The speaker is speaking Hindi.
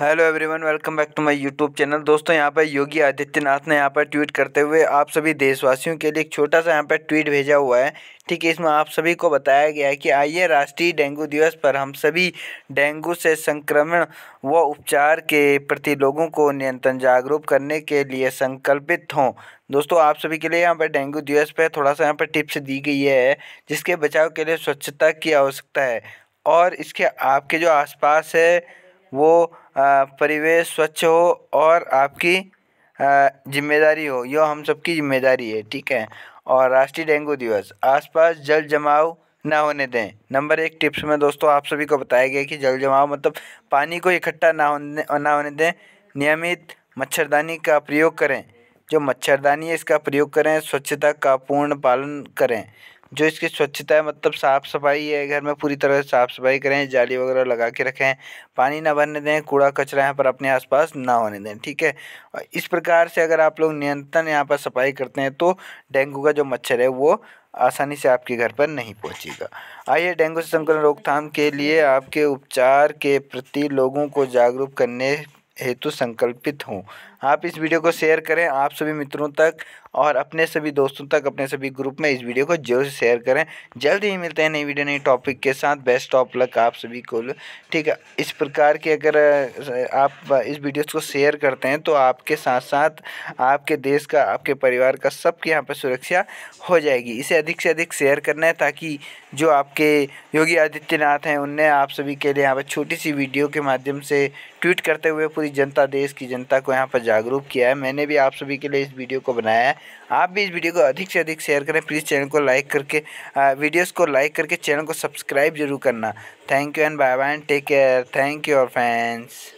hello everyone welcome back to my YouTube channel दोस्तों यहाँ पर योगी आदित्यनाथ ने यहाँ पर ट्वीट करते हुए आप सभी देशवासियों के लिए एक छोटा सा यहाँ पर ट्वीट भेजा हुआ है ठीक है इसमें आप सभी को बताया गया है कि आइए राष्ट्रीय डेंगू दिवस पर हम सभी डेंगू से संक्रमण व उपचार के प्रति लोगों को नियंत्रण जागरूक करने के लिए संकल्पित हों दोस्तों आप सभी के लिए यहाँ पर डेंगू दिवस पर थोड़ा सा यहाँ पर टिप्स दी गई है जिसके बचाव के लिए स्वच्छता की आवश्यकता है और इसके आपके जो आसपास है वो परिवेश स्वच्छ हो और आपकी जिम्मेदारी हो यह हम सबकी जिम्मेदारी है ठीक है और राष्ट्रीय डेंगू दिवस आसपास जल जमाव ना होने दें नंबर एक टिप्स में दोस्तों आप सभी को बताया गया कि जल जमाव मतलब पानी को इकट्ठा ना होने ना होने दें नियमित मच्छरदानी का प्रयोग करें जो मच्छरदानी है इसका प्रयोग करें स्वच्छता का पूर्ण पालन करें जो इसकी स्वच्छता है मतलब साफ़ सफाई है घर में पूरी तरह से साफ़ सफाई करें जाली वगैरह लगा के रखें पानी ना भरने दें कूड़ा कचरा यहाँ पर अपने आसपास ना होने दें ठीक है और इस प्रकार से अगर आप लोग नियंत्रण यहाँ पर सफाई करते हैं तो डेंगू का जो मच्छर है वो आसानी से आपके घर पर नहीं पहुंचेगा आइए डेंगू से संक्रमण रोकथाम के लिए आपके उपचार के प्रति लोगों को जागरूक करने हेतु संकल्पित हों आप इस वीडियो को शेयर करें आप सभी मित्रों तक और अपने सभी दोस्तों तक अपने सभी ग्रुप में इस वीडियो को जरूर शेयर करें जल्द ही मिलते हैं नई वीडियो नई टॉपिक के साथ बेस्ट ऑफ लक आप सभी को ठीक है इस प्रकार के अगर आप इस वीडियोस को शेयर करते हैं तो आपके साथ साथ आपके देश का आपके परिवार का सबके यहाँ पर सुरक्षा हो जाएगी इसे अधिक से अधिक शेयर करना है ताकि जो आपके योगी आदित्यनाथ हैं उनने आप सभी के लिए यहाँ पर छोटी सी वीडियो के माध्यम से ट्वीट करते हुए पूरी जनता देश की जनता को यहाँ पर जागरूक किया है मैंने भी आप सभी के लिए इस वीडियो को बनाया है आप भी इस वीडियो को अधिक से अधिक शेयर करें प्लीज़ चैनल को लाइक करके वीडियोज़ को लाइक करके चैनल को सब्सक्राइब जरूर करना thank you and bye bye and take care thank you और फैंस